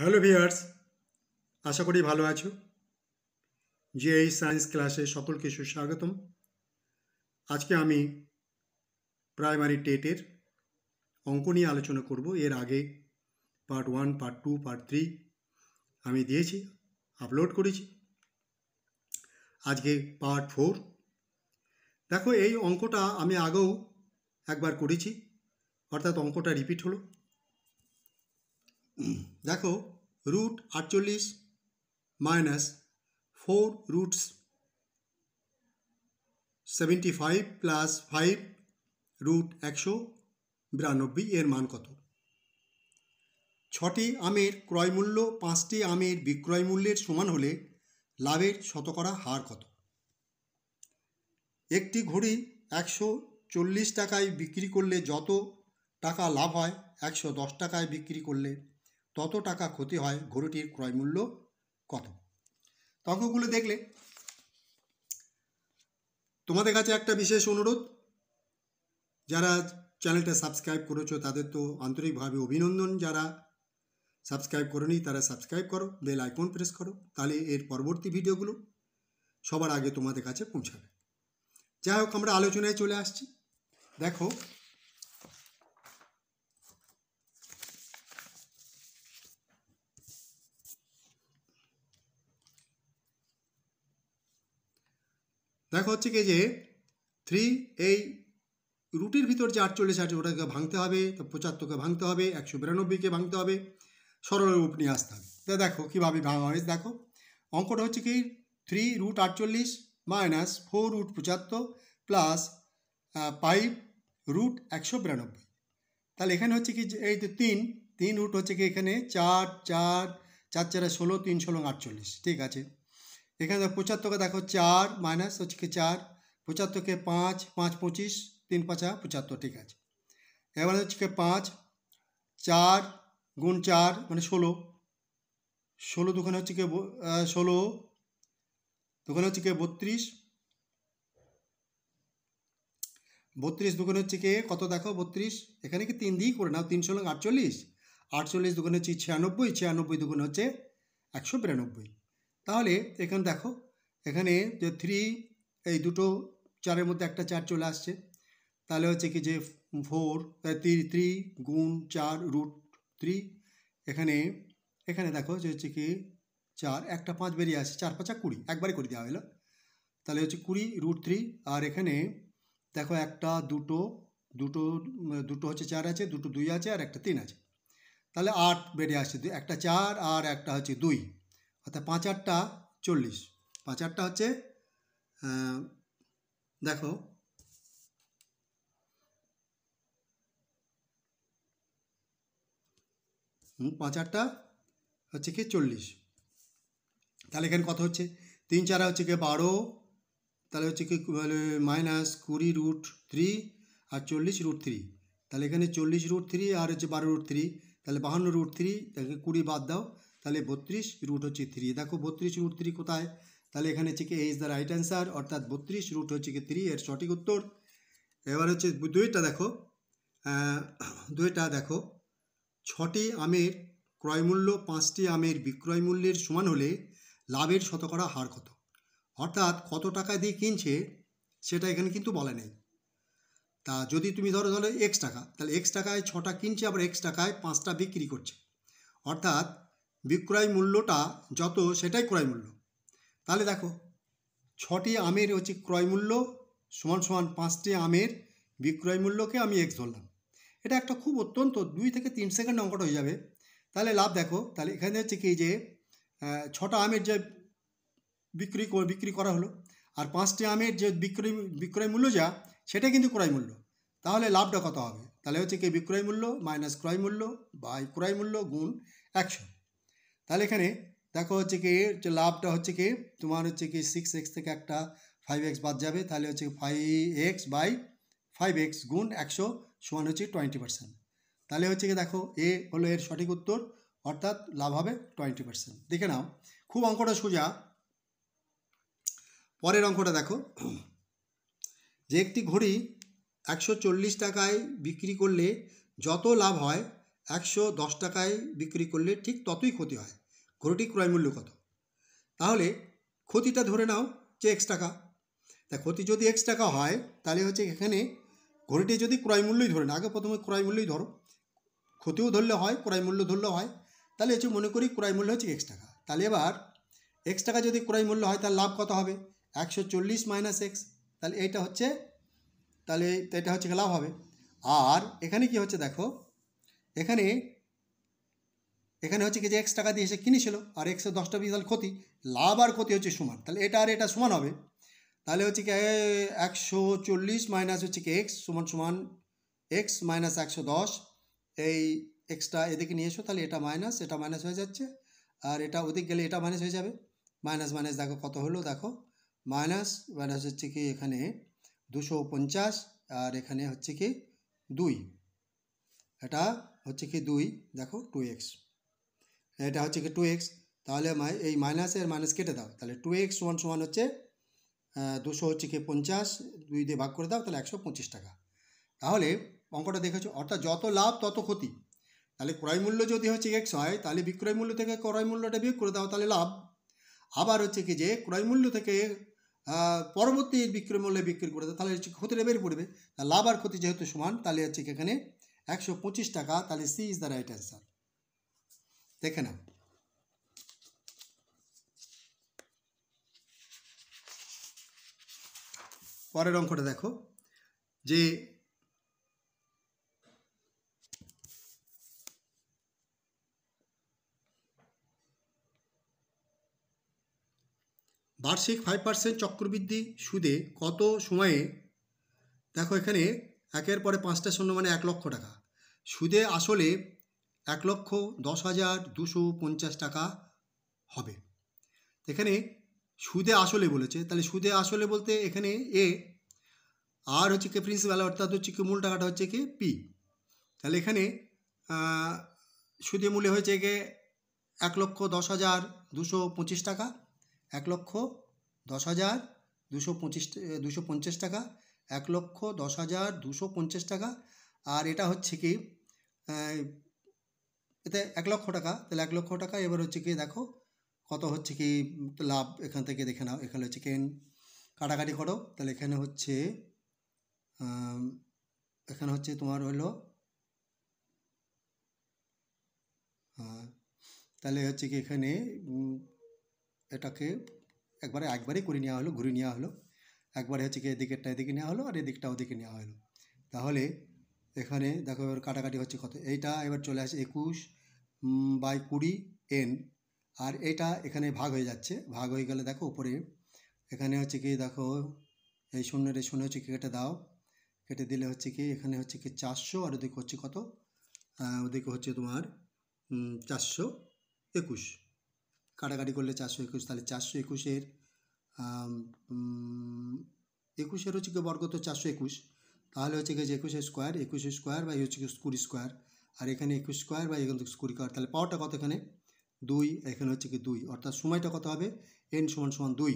hello viewers আশা করি ভালো আছো যে এই সায়েন্স ক্লাসে সকলকে সুস্বাগতম আজকে আমি প্রাইমারি টেটের অঙ্ক নিয়ে আলোচনা করব এর আগে part one part two part three আমি দিয়েছি আপলোড করেছি আজকে পার্ট ফোর দেখো এই অঙ্কটা আমি আগেও একবার করেছি অর্থাৎ অঙ্কটা রিপিট হলো দেখো রুট আটচল্লিশ minus four roots seventy five plus five root একশো বিরানব্বই এর মান কত ছটি আমের ক্রয়মূল্য পাঁচটি আমের বিক্রয় মূল্যের সমান হলে লাভের শতকরা হার কত একটি ঘড়ি একশো চল্লিশ টাকায় বিক্রি করলে যত টাকা লাভ হয় একশো দশ টাকায় বিক্রি করলে তত টাকা ক্ষতি হয় গরুটির ক্রয়মূল্য কত তর্কগুলো দেখলে তোমাদের কাছে একটা বিশেষ অনুরোধ যারা চ্যানেলটা সাবস্ক্রাইব করেছো তাদের তো আন্তরিকভাবে অভিনন্দন যারা সাবস্ক্রাইব করনি তারা সাবস্ক্রাইব করো বেল আইকন প্রেস করো তাহলে এর পরবর্তী ভিডিওগুলো সবার আগে তোমাদের কাছে পৌঁছাবে যাই হোক আমরা আলোচনায় চলে আসছি দেখো দেখো হচ্ছে কি যে থ্রি এই রুটির ভিতর যে আটচল্লিশ আছে ওটাকে ভাঙতে হবে তো পঁচাত্তরকে ভাঙতে হবে একশো বিরানব্বইকে ভাঙতে হবে সরলের রূপ নিয়ে আসতে হবে তা দেখো কীভাবে ভাঙা হয়েছে দেখো অঙ্কটা হচ্ছে কি থ্রি রুট আটচল্লিশ মাইনাস ফোর রুট পঁচাত্তর প্লাস ফাইভ রুট একশো বিরানব্বই তাহলে এখানে হচ্ছে কি এই তো তিন তিন রুট হচ্ছে কি এখানে চার চার চার চারে ষোলো তিন ষোলো আটচল্লিশ ঠিক আছে এখানে পঁচাত্তরকে দেখো চার মাইনাস হচ্ছে কি চার পঁচাত্তরকে পাঁচ পাঁচ পঁচিশ তিন পাঁচা পঁচাত্তর ঠিক আছে এবার হচ্ছে কি পাঁচ চার গুণ চার মানে ষোলো ষোলো দোকানে হচ্ছে কি ষোলো দোকানে হচ্ছে কি বত্রিশ বত্রিশ দোকানে হচ্ছে কি কত দেখো বত্রিশ এখানে কি তিন দিয়েই করে নাও তিনশো আটচল্লিশ আটচল্লিশ দোকানে হচ্ছে ছিয়ানব্বই ছিয়ানব্বই দোকানে হচ্ছে একশো বিরানব্বই তাহলে এখানে দেখো এখানে যে থ্রি এই দুটো চারের মধ্যে একটা চার চলে আসছে তাহলে হচ্ছে কি যে ফোর থ্রি থ্রি গুণ চার রুট থ্রি এখানে এখানে দেখো যে হচ্ছে কি চার একটা পাঁচ বেরিয়ে আসে চার পাঁচা কুড়ি একবারে করে দেওয়া হলো তাহলে হচ্ছে কুড়ি রুট থ্রি আর এখানে দেখো একটা দুটো দুটো দুটো হচ্ছে চার আছে দুটো দুই আছে আর একটা তিন আছে তাহলে আট বেড়ে আসছে একটা চার আর একটা হচ্ছে দুই অর্থাৎ পাঁচ আটটা চল্লিশ পাঁচ আটটা হচ্ছে দেখো পাঁচ আটটা হচ্ছে কি চল্লিশ তাহলে এখানে কত হচ্ছে তিন চারা হচ্ছে কি বারো তাহলে হচ্ছে কি মাইনাস কুড়ি রুট থ্রি আর চল্লিশ রুট থ্রি তাহলে এখানে চল্লিশ রুট থ্রি আর হচ্ছে বারো রুট থ্রি তাহলে বাহান্ন রুট থ্রি তাকে কুড়ি বাদ দাও তাহলে বত্রিশ রুট হচ্ছে থ্রি দেখো বত্রিশ রুট থ্রি কোথায় তাহলে এখানে হচ্ছে কি এইজ দ্য রাইট অ্যান্সার অর্থাৎ বত্রিশ রুট হচ্ছে কি থ্রি এর সঠিক উত্তর এবার হচ্ছে দুইটা দেখো দুইটা দেখো ছটি আমের ক্রয়মূল্য পাঁচটি আমের বিক্রয় মূল্যের সমান হলে লাভের শতকরা হার কত অর্থাৎ কত টাকা দিয়ে কিনছে সেটা এখানে কিন্তু বলে নেই তা যদি তুমি ধরো ধরো এক্স টাকা তাহলে এক্স টাকায় ছটা কিনছে আবার এক্স টাকায় পাঁচটা বিক্রি করছে অর্থাৎ বিক্রয় মূল্যটা যত সেটাই ক্রয় মূল্য তাহলে দেখো ছটি আমের হচ্ছে ক্রয় মূল্য সমান সমান পাঁচটি আমের বিক্রয় মূল্যকে আমি এক্স ধরলাম এটা একটা খুব অত্যন্ত দুই থেকে তিন সেকেন্ড অঙ্কটা হয়ে যাবে তাহলে লাভ দেখো তাহলে এখানে হচ্ছে কি যে ছটা আমের যে বিক্রি বিক্রি করা হলো আর পাঁচটি আমের যে বিক্রয় বিক্রয় মূল্য যা সেটা কিন্তু ক্রয় মূল্য তাহলে লাভটা কত হবে তাহলে হচ্ছে কি বিক্রয় মূল্য মাইনাস ক্রয় মূল্য বাই ক্রয় মূল্য গুণ একশো তাহলে এখানে দেখো হচ্ছে কি যে লাভটা হচ্ছে কি তোমার হচ্ছে কি সিক্স এক্স থেকে একটা ফাইভ এক্স বাদ যাবে তাহলে হচ্ছে five x by five x গুণ একশো সমান হচ্ছে টোয়েন্টি পার্সেন্ট তাহলে হচ্ছে কি দেখো এ হলো এর সঠিক উত্তর অর্থাৎ লাভ হবে টোয়েন্টি পার্সেন্ট দেখে নাও খুব অঙ্কটা সোজা পরের অঙ্কটা দেখো যে একটি ঘড়ি একশো চল্লিশ টাকায় বিক্রি করলে যত লাভ হয় একশো দশ টাকায় বিক্রি করলে ঠিক ততই ক্ষতি হয় ঘোড়াটি ক্রয় মূল্য কত তাহলে ক্ষতিটা ধরে নাও যে এক্স টাকা তা ক্ষতি যদি এক্স টাকা হয় তাহলে হচ্ছে এখানে ঘড়িটি যদি ক্রয় মূল্যই ধরে না আগে প্রথমে ক্রয় মূল্যই ধরো ক্ষতিও ধরলে হয় ক্রয় মূল্য ধরলে হয় তাহলে হচ্ছে মনে করি ক্রয় মূল্য হচ্ছে এক্স টাকা তাহলে এবার এক্স টাকা যদি ক্রয় মূল্য হয় তার লাভ কত হবে একশো চল্লিশ মাইনাস এক্স তাহলে এইটা হচ্ছে তাহলে এটা হচ্ছে লাভ হবে আর এখানে কি হচ্ছে দেখো এখানে এখানে হচ্ছে কি যে এক্স টাকা দিয়ে সে কিনেছিল আর এক্সে দশটা বিশাল ক্ষতি লাভ আর ক্ষতি হচ্ছে সমান তাহলে এটা আর এটা সমান হবে তাহলে হচ্ছে কি একশো চল্লিশ মাইনাস হচ্ছে কি এক্স সমান সমান এক্স মাইনাস একশো দশ এই এক্সটা এদিকে নিয়ে এসো তাহলে এটা মাইনাস এটা মাইনাস হয়ে যাচ্ছে আর এটা ওদিক গেলে এটা মাইনাস হয়ে যাবে মাইনাস মাইনাস দেখো কত হলো দেখো মাইনাস মাইনাস হচ্ছে কি এখানে দুশো পঞ্চাশ আর এখানে হচ্ছে কি দুই এটা হচ্ছে কি দুই দেখো টু এক্স এটা হচ্ছে কি টু এক্স তাহলে এই মাইনাসের মাইনাস কেটে দাও তাহলে টু এক্স ওয়ান সমান হচ্ছে দুশো হচ্ছে কি পঞ্চাশ দুই দিয়ে ভাগ করে দাও তাহলে একশো পঁচিশ টাকা তাহলে অঙ্কটা দেখেছো অর্থাৎ যত লাভ তত ক্ষতি তাহলে ক্রয় মূল্য যদি হচ্ছে এক্স হয় তাহলে বিক্রয় মূল্য থেকে ক্রয় মূল্যটা বিয়োগ করে দাও তাহলে লাভ আবার হচ্ছে কি যে ক্রয় মূল্য থেকে পরবর্তী বিক্রয় মূল্যে বিক্রি করে দাও তাহলে হচ্ছে ক্ষতিটা বের পড়বে লাভ আর ক্ষতি যেহেতু সমান তাহলে হচ্ছে কি এখানে একশো পঁচিশ টাকা তাহলে C is the right answer দেখে নাও পরের অঙ্কটা দেখো যে বার্ষিক ফাইভ পার্সেন্ট চক্রবৃদ্ধি সুদে কত সময়ে দেখো এখানে একের পরে পাঁচটা শূন্য মানে এক লক্ষ টাকা সুদে আসলে এক লক্ষ দশ হাজার দুশো পঞ্চাশ টাকা হবে এখানে সুদে আসলে বলেছে তাহলে সুদে আসলে বলতে এখানে এ আর হচ্ছে কি প্রিন্সিপাল অর্থাৎ হচ্ছে কি মূল টাকাটা হচ্ছে কি পি তাহলে এখানে সুদে মূলে হয়েছে গিয়ে এক লক্ষ দশ হাজার দুশো পঁচিশ টাকা এক লক্ষ দশ হাজার দুশো পঁচিশ দুশো পঞ্চাশ টাকা এক লক্ষ দশ হাজার দুশো পঞ্চাশ টাকা আর এটা হচ্ছে কি এতে এক লক্ষ টাকা তাহলে এক লক্ষ টাকা এবার হচ্ছে কি দেখো কত হচ্ছে কি লাভ এখান থেকে দেখে নাও এখানে হচ্ছে কেন কাটাকাটি করো তাহলে এখানে হচ্ছে এখানে হচ্ছে তোমার হলো হ্যাঁ, তাহলে হচ্ছে কি এখানে এটাকে একবারে একবারেই করে নেওয়া হলো ঘুরে নেওয়া হলো একবারে হচ্ছে কি এদিকেরটা এদিকে নেওয়া হলো আর এদিকটা ওদিকে নেওয়া হলো তাহলে এখানে দেখো এবার কাটাকাটি হচ্ছে কত এইটা এবার চলে আসে একুশ বাই কুড়ি এন আর এটা এখানে ভাগ হয়ে যাচ্ছে ভাগ হয়ে গেলে দেখো উপরে এখানে হচ্ছে কি দেখো এই শূন্যের রে শূন্য হচ্ছে কি কেটে দাও কেটে দিলে হচ্ছে কি এখানে হচ্ছে কি চারশো আর ওদিকে হচ্ছে কত ওদিকে হচ্ছে তোমার চারশো একুশ কাটাকাটি করলে চারশো একুশ তাহলে চারশো একুশের একুশের হচ্ছে কি বর্গ তো চারশো একুশ তাহলে হচ্ছে গিয়ে যে একুশে স্কোয়ার একুশে স্কোয়ার বা হচ্ছে কুড়ি স্কোয়ার আর এখানে একুশ স্কোয়ার বা এখান থেকে কুড়ি স্কোয়ার তাহলে পাওয়ারটা কত এখানে দুই এখানে হচ্ছে কি দুই অর্থাৎ সময়টা কত হবে এন সমান সমান দুই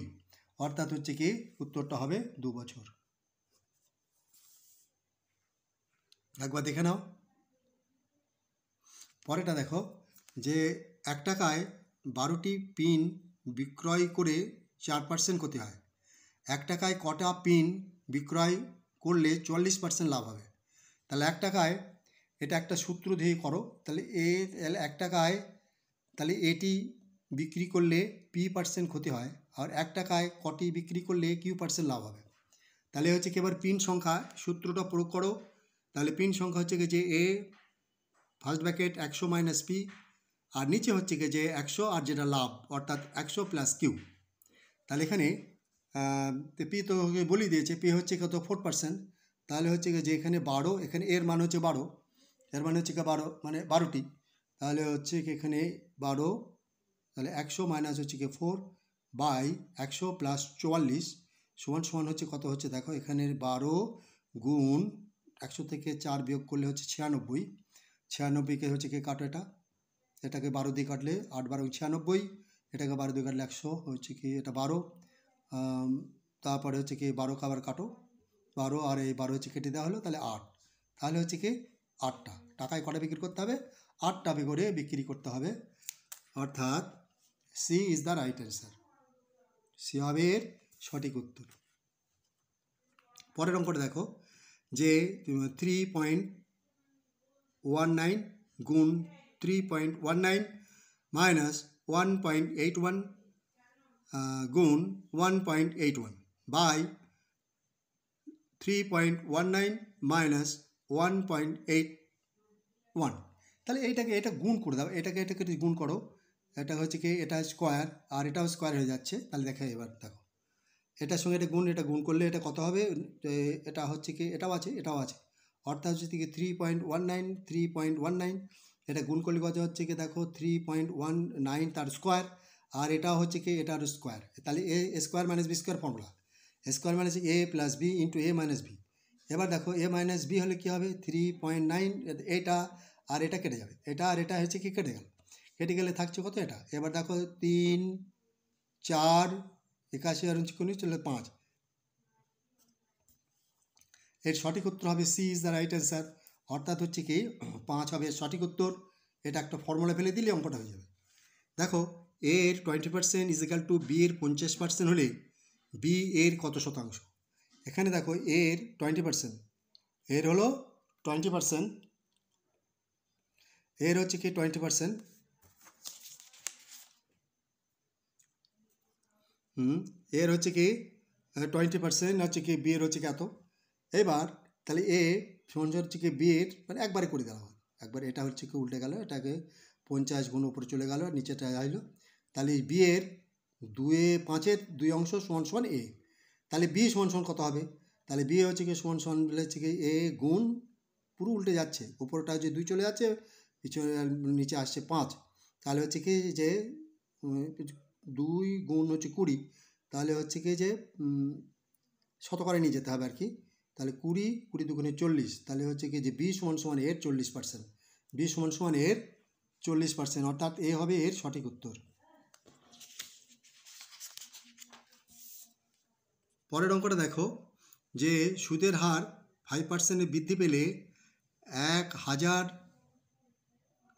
অর্থাৎ হচ্ছে কি উত্তরটা হবে দু বছর একবার দেখে নাও পরেটা দেখো যে এক টাকায় বারোটি পিন বিক্রয় করে চার পার্সেন্ট করতে হয় এক টাকায় কটা পিন বিক্রয় করলে চল্লিশ পার্সেন্ট লাভ হবে তাহলে এক টাকায় এটা একটা সূত্র দিয়ে করো তাহলে এ এক টাকায় তাহলে এটি বিক্রি করলে পি পার্সেন্ট ক্ষতি হয় আর এক টাকায় কটি বিক্রি করলে কিউ পার্সেন্ট লাভ হবে তাহলে হচ্ছে কি এবার পিন সংখ্যা সূত্রটা প্রয়োগ করো তাহলে পিন সংখ্যা হচ্ছে কি যে এ ফার্স্ট ব্যাকেট একশো মাইনাস পি আর নিচে হচ্ছে কি যে একশো আর যেটা লাভ অর্থাৎ একশো প্লাস কিউ তাহলে এখানে পি তো বলি দিয়েছে পি হচ্ছে কত ফোর পার্সেন্ট তাহলে হচ্ছে যে এখানে বারো এখানে এর মান হচ্ছে বারো এর মানে হচ্ছে বারো মানে বারোটি তাহলে হচ্ছে কি এখানে বারো তাহলে একশো মাইনাস হচ্ছে কি ফোর বাই একশো প্লাস চুয়াল্লিশ সমান সমান হচ্ছে কত হচ্ছে দেখো এখানে বারো গুণ একশো থেকে চার বিয়োগ করলে হচ্ছে ছিয়ানব্বই ছিয়ানব্বইকে হচ্ছে কে কাটো এটা এটাকে বারো দিয়ে কাটলে আট বারো ছিয়ানব্বই এটাকে বারো দিয়ে কাটলে একশো হচ্ছে কি এটা বারো তারপরে হচ্ছে কি বারো খাবার কাটো বারো আর এই বারো হচ্ছে কেটে দেওয়া হলো তাহলে আট তাহলে হচ্ছে কি আটটা টাকায় কটা বিক্রি করতে হবে আটটা করে বিক্রি করতে হবে অর্থাৎ C is the right answer C হবে এর সঠিক উত্তর পরের অঙ্কটা দেখো যে থ্রি পয়েন্ট ওয়ান নাইন গুণ three point one nine minus one point eight one গুণ one point eight one by three point one nine minus one point eight one তাহলে এইটাকে এটা গুণ করে দাও এটাকে এটাকে গুণ করো এটা হচ্ছে কি এটা স্কোয়ার আর এটাও স্কোয়ার হয়ে যাচ্ছে তাহলে দেখা এবার দেখো এটার সঙ্গে এটা গুণ এটা গুণ করলে এটা কত হবে এটা হচ্ছে কি এটাও আছে এটাও আছে অর্থাৎ হচ্ছে কি three point one nine three point one nine এটা গুণ করলে কত হচ্ছে কি দেখো থ্রি পয়েন্ট ওয়ান নাইন তার স্কোয়ার আর এটা হচ্ছে কি এটার স্কোয়ার তাহলে A square minus B square formula square minus A plus B into A minus B এবার দেখো এ মাইনাস বি হলে কী হবে থ্রি পয়েন্ট নাইন এটা আর এটা কেটে যাবে এটা আর এটা হচ্ছে কি কেটে গেল কেটে গেলে থাকছে কত এটা এবার দেখো তিন চার একাশি আর উনিশ উনিশ চলে পাঁচ এর সঠিক উত্তর হবে C is the right answer অর্থাৎ হচ্ছে কি পাঁচ হবে সঠিক উত্তর এটা একটা ফর্মুলা ফেলে দিলে অঙ্কটা হয়ে যাবে দেখো এর twenty percent is equal to B এর পঞ্চাশ পার্সেন্ট হলে বি এর কত শতাংশ এখানে দেখো এর টোয়েন্টি পার্সেন্ট এর হলো টোয়েন্টি পার্সেন্ট এর হচ্ছে কি টোয়েন্টি পার্সেন্ট হুম এর হচ্ছে কি টোয়েন্টি পার্সেন্ট হচ্ছে কি বি এর হচ্ছে কি এত এবার তাহলে এ সমান হচ্ছে কি বি এর মানে একবারে করে দেওয়া হয় একবার এটা হচ্ছে কি উল্টে গেল এটাকে পঞ্চাশ গুণ উপরে চলে গেল নিচেটা হইলো তাহলে বি বিয়ের দুয়ে পাঁচের দুই অংশ সমান সমান এ তাহলে বি সমান সমান কত হবে তাহলে বি হচ্ছে কি সমান সমান হচ্ছে কি এ গুণ পুরো উল্টে যাচ্ছে উপরটা হচ্ছে দুই চলে যাচ্ছে পিছনে নিচে আসছে পাঁচ তাহলে হচ্ছে কি যে দুই গুণ হচ্ছে কুড়ি তাহলে হচ্ছে কি যে শতকরা নিয়ে যেতে হবে আর কি তাহলে কুড়ি কুড়ি দুগুণে চল্লিশ তাহলে হচ্ছে কি যে বি সমান সমান এর চল্লিশ পার্সেন্ট বি সমান সমান এর চল্লিশ পার্সেন্ট অর্থাৎ এ হবে এর সঠিক উত্তর পরের অঙ্কটা দেখো যে সুদের হার ফাইভ পার্সেন্টে বৃদ্ধি পেলে এক হাজার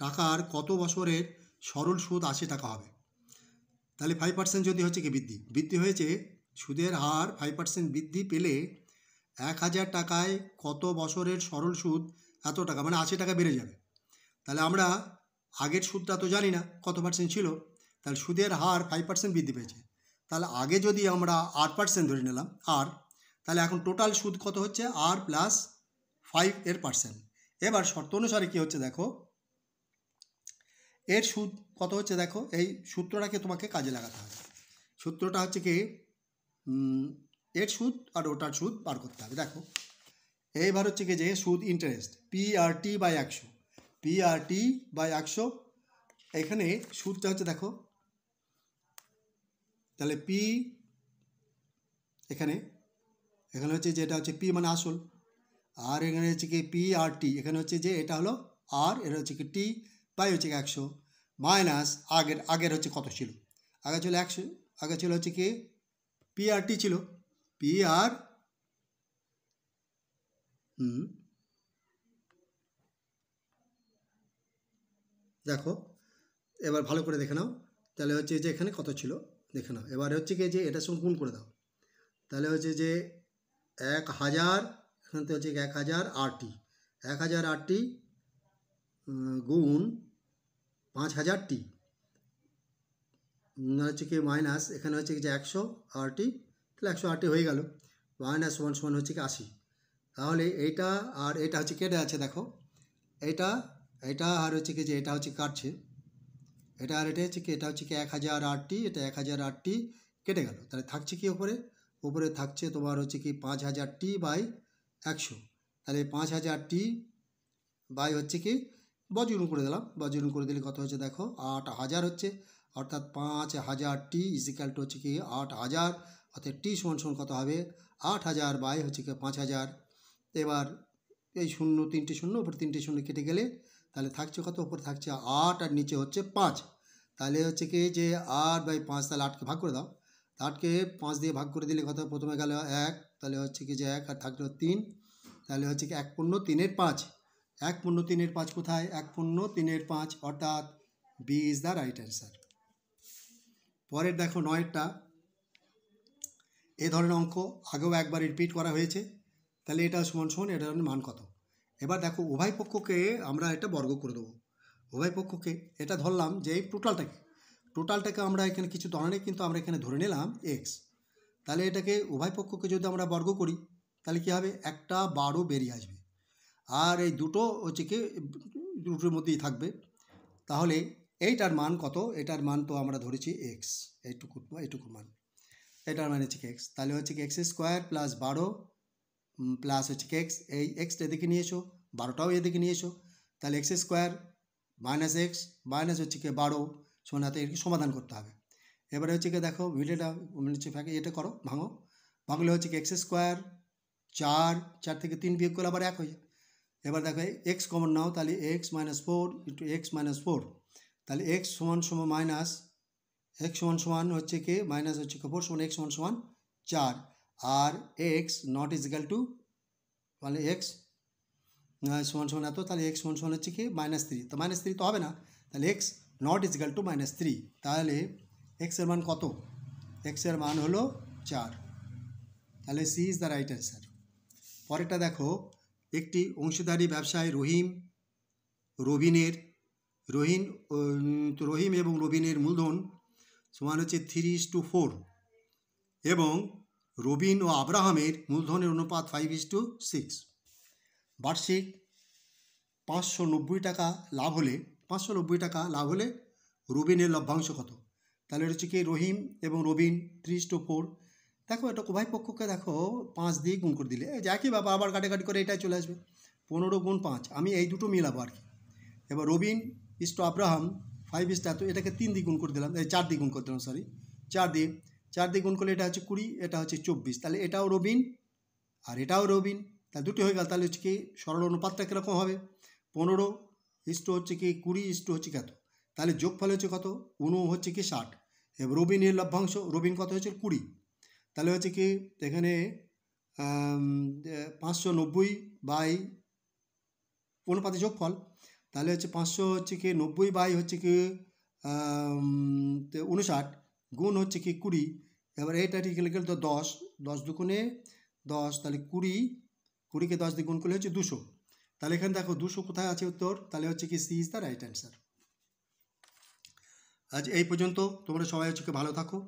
টাকার কত বছরের সরল সুদ আশি টাকা হবে তাহলে ফাইভ পার্সেন্ট যদি হচ্ছে কি বৃদ্ধি বৃদ্ধি হয়েছে সুদের হার ফাইভ পার্সেন্ট বৃদ্ধি পেলে এক হাজার টাকায় কত বছরের সরল সুদ এত টাকা মানে আশি টাকা বেড়ে যাবে তাহলে আমরা আগের সুদটা তো জানি না কত পার্সেন্ট ছিল তাহলে সুদের হার ফাইভ পার্সেন্ট বৃদ্ধি পেয়েছে তাহলে আগে যদি আমরা আট পার্সেন্ট ধরে নিলাম আর তাহলে এখন টোটাল সুদ কত হচ্ছে আর প্লাস ফাইভ এর পার্সেন্ট এবার শর্ত অনুসারে কী হচ্ছে দেখো এর সুদ কত হচ্ছে দেখো এই সূত্রটাকে তোমাকে কাজে লাগাতে হবে সূত্রটা হচ্ছে কি এর সুদ আর ওটার সুদ বার করতে হবে দেখো এইবার হচ্ছে কি যে সুদ interest P R T by একশো পি আর টি বাই একশো এখানে সুদটা হচ্ছে দেখো তাহলে পি এখানে এখানে হচ্ছে যেটা হচ্ছে পি মানে আসল আর এখানে হচ্ছে কি পি আর টি এখানে হচ্ছে যে এটা হলো আর এটা হচ্ছে কি টি বাই হচ্ছে একশো মাইনাস আগের আগের হচ্ছে কত ছিল আগে ছিল একশো আগে ছিল হচ্ছে কি পি আর টি ছিল পি আর হুম দেখো এবার ভালো করে দেখে নাও তাহলে হচ্ছে যে এখানে কত ছিল দেখে নাও এবারে হচ্ছে কি যে এটা সঙ্গে গুণ করে দাও তাহলে হচ্ছে যে এক হাজার এখান থেকে হচ্ছে এক হাজার আটটি এক হাজার আটটি গুণ পাঁচ হাজারটি হচ্ছে কি মাইনাস এখানে হচ্ছে কি যে একশো আরটি তাহলে একশো আটটি হয়ে গেল মাইনাস সমান সমান হচ্ছে কি আশি তাহলে এইটা আর এটা হচ্ছে কেটে আছে দেখো এটা এটা আর হচ্ছে কি যে এটা হচ্ছে কাটছে এটা আর এটা হচ্ছে কি এটা হচ্ছে কি এক হাজার আটটি এটা এক হাজার আটটি কেটে গেল তাহলে থাকছে কি ওপরে ওপরে থাকছে তোমার হচ্ছে কি পাঁচ হাজারটি বাই একশো তাহলে পাঁচ হাজারটি বাই হচ্ছে কি বজরুন করে দিলাম বজরুন করে দিলে কত হচ্ছে দেখো আট হাজার হচ্ছে অর্থাৎ পাঁচ হাজার টি ইজিক্যাল টু হচ্ছে কি আট হাজার অর্থাৎ টি সমান সমান কত হবে আট হাজার বাই হচ্ছে কি পাঁচ হাজার এবার এই শূন্য তিনটে শূন্য ওপর তিনটে শূন্য কেটে গেলে তাহলে থাকছে কত ওপরে থাকছে আট আর নিচে হচ্ছে পাঁচ তাহলে হচ্ছে কি যে আট বাই পাঁচ তাহলে আটকে ভাগ করে দাও আটকে পাঁচ দিয়ে ভাগ করে দিলে কত প্রথমে গেল এক তাহলে হচ্ছে কি যে এক আর থাকলো তিন তাহলে হচ্ছে কি এক পূর্ণ তিনের পাঁচ এক পূর্ণ তিনের পাঁচ কোথায় এক পূর্ণ তিনের পাঁচ অর্থাৎ B is the right answer পরের দেখো নয়টা এ ধরনের অঙ্ক আগেও একবার রিপিট করা হয়েছে তাহলে এটা সমান সমান এটা মান কত এবার দেখো উভয় পক্ষকে আমরা এটা বর্গ করে দেবো উভয় পক্ষকে এটা ধরলাম যে এই টোটালটাকে টোটালটাকে আমরা এখানে কিছু ধরনের কিন্তু আমরা এখানে ধরে নিলাম এক্স তাহলে এটাকে উভয় পক্ষকে যদি আমরা বর্গ করি তাহলে কী হবে একটা বারো বেরিয়ে আসবে আর এই দুটো হচ্ছে কি দুটোর মধ্যেই থাকবে তাহলে এইটার মান কত এটার মান তো আমরা ধরেছি এক্স এইটুকু এইটুকুর মান এটার মান হচ্ছে কি এক্স তাহলে হচ্ছে কি এক্স স্কোয়ার প্লাস বারো প্লাস হচ্ছে কি এক্স এই এক্সটা এদিকে নিয়ে এসো বারোটাও এদিকে নিয়ে এসো তাহলে x square minus x minus হচ্ছে কি বারো সোনাতে এটাকে সমাধান করতে হবে এবারে হচ্ছে কি দেখো মিলেটা হচ্ছে ফ্যাকে এটা করো ভাঙো ভাঙলে হচ্ছে কি এক্স স্কোয়ার চার চার থেকে তিন বিয়োগ করলে আবার এক হয়ে এবার দেখো এক্স কমন নাও তাহলে x minus four into x minus four তাহলে এক্স সমান সমান মাইনাস এক্স সমান সমান হচ্ছে কি মাইনাস হচ্ছে কি ফোর সমান এক্স সমান সমান চার আর x not is equal to মানে এক্স সমান সমান এত তাহলে এক্স সমান সমান হচ্ছে কি মাইনাস থ্রি তো মাইনাস থ্রি তো হবে না তাহলে x not is equal to minus three তাহলে এক্সের মান কত এক্সের মান হলো চার তাহলে C is the right answer পরেরটা দেখো একটি অংশীদারি ব্যবসায় রহিম রবিনের রহিন রহিম এবং রবিনের মূলধন সমান হচ্ছে থ্রি ইস টু ফোর এবং রবিন ও আব্রাহামের মূলধনের অনুপাত ফাইভ ইস টু সিক্স বার্ষিক পাঁচশো নব্বই টাকা লাভ হলে পাঁচশো নব্বই টাকা লাভ হলে রবিনের লভ্যাংশ কত তাহলে হচ্ছে কি রহিম এবং রবিন থ্রি টু ফোর দেখো এটা উভয় পক্ষকে দেখো পাঁচ দিয়ে গুণ করে দিলে একই বাবা আবার কাটাকাটি করে এটাই চলে আসবে পনেরো গুণ পাঁচ আমি এই দুটো মিলাবো আর কি এবার রবিন ইস্ট আব্রাহাম ফাইভ ইস্ট এত এটাকে তিন দিয়ে গুণ করে দিলাম এই চার গুণ করে দিলাম সরি চার দিয়ে চার দিয়ে গুণ করলে এটা হচ্ছে কুড়ি এটা হচ্ছে চব্বিশ তাহলে এটাও রবিন আর এটাও রবিন তাহলে দুটি হয়ে গেল তাহলে হচ্ছে কি সরল অনুপাতটা কীরকম হবে পনেরো ইষ্ট হচ্ছে কি কুড়ি ইষ্ট হচ্ছে কত তাহলে যোগফল হচ্ছে কত উনু হচ্ছে কি ষাট এবার রবিনের লভ্যাংশ রবিন কত হচ্ছে কুড়ি তাহলে হচ্ছে কি এখানে পাঁচশো নব্বই বাই অনুপাতে যোগফল তাহলে হচ্ছে পাঁচশো হচ্ছে কি নব্বই বাই হচ্ছে কি উনষাট গুণ হচ্ছে কি কুড়ি এবার এটা ঠিক গেলে তো দশ দশ দুগুণে দশ তাহলে কুড়ি কুড়িকে দশ দিয়ে গুণ করলে হচ্ছে দুশো তাহলে এখানে দেখো দুশো কোথায় আছে উত্তর তাহলে হচ্ছে কি C is the right answer আজ এই পর্যন্ত তোমরা সবাই হচ্ছে ভালো থাকো